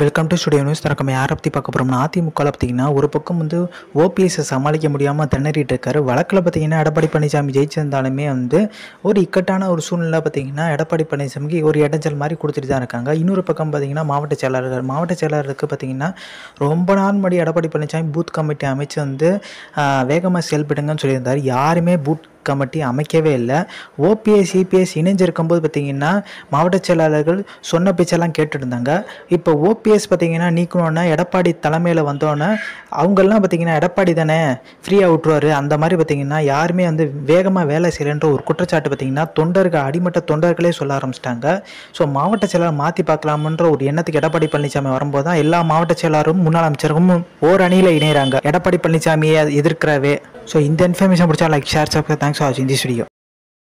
welcome to studio news தரக்கம் யாரை பற்றி பார்க்க போகிறோம்னா அதிமுகவில் பார்த்திங்கன்னா ஒரு பக்கம் வந்து ஓபிஎஸ்ஸை சமாளிக்க முடியாமல் திணறிட்டு இருக்காரு வழக்கில் பார்த்திங்கன்னா எடப்பாடி பழனிசாமி ஜெயிச்சிருந்தாலுமே வந்து ஒரு இக்கட்டான ஒரு சூழ்நிலை பார்த்திங்கன்னா எடப்பாடி பழனிசாமிக்கு ஒரு இடைஞ்சல் மாதிரி கொடுத்துட்டு தான் இருக்காங்க இன்னொரு பக்கம் பார்த்திங்கன்னா மாவட்ட செயலாளர்கள் மாவட்ட செயலாளருக்கு பார்த்திங்கன்னா ரொம்ப நாள் முன்னாடி எடப்பாடி பழனிசாமி பூத் கமிட்டி அமைச்சு வந்து வேகமாக செயல்படுங்கன்னு சொல்லியிருந்தார் யாருமே பூத் கமிட்டி அமைக்கவே இல்லை ஓபிஎஸ் சிபிஎஸ் இணைஞ்சிருக்கும் போது பார்த்தீங்கன்னா மாவட்ட செயலாளர்கள் சொன்ன பேச்செல்லாம் கேட்டுருந்தாங்க இப்போ ஓபிஎஸ் பார்த்தீங்கன்னா நீக்கணுன்னா எடப்பாடி தலைமையில் வந்தோன்னே அவங்கெல்லாம் பார்த்தீங்கன்னா எடப்பாடி தானே ஃப்ரீயாக விட்டுருவார் அந்த மாதிரி பார்த்தீங்கன்னா யாருமே வந்து வேகமாக வேலை செய்யலைன்ற ஒரு குற்றச்சாட்டு பார்த்திங்கன்னா தொண்டர்கள் அடிமட்ட தொண்டர்களே சொல்ல ஆரம்பிச்சிட்டாங்க ஸோ மாவட்ட செயலாளர் மாற்றி பார்க்கலாம்ன்ற ஒரு எண்ணத்துக்கு எடப்பாடி பழனிசாமி வரும்போது தான் எல்லா மாவட்ட செயலாளரும் முன்னாள் அமைச்சருக்கும் ஓர் அணியில் இணைகிறாங்க எடப்பாடி பழனிசாமியை எதிர்க்கிறவே ஸோ இந்த இன்ஃபர்மேஷன் பிடிச்சா like share subscribe thanks for வாட்சிங் திஸ் வீடியோ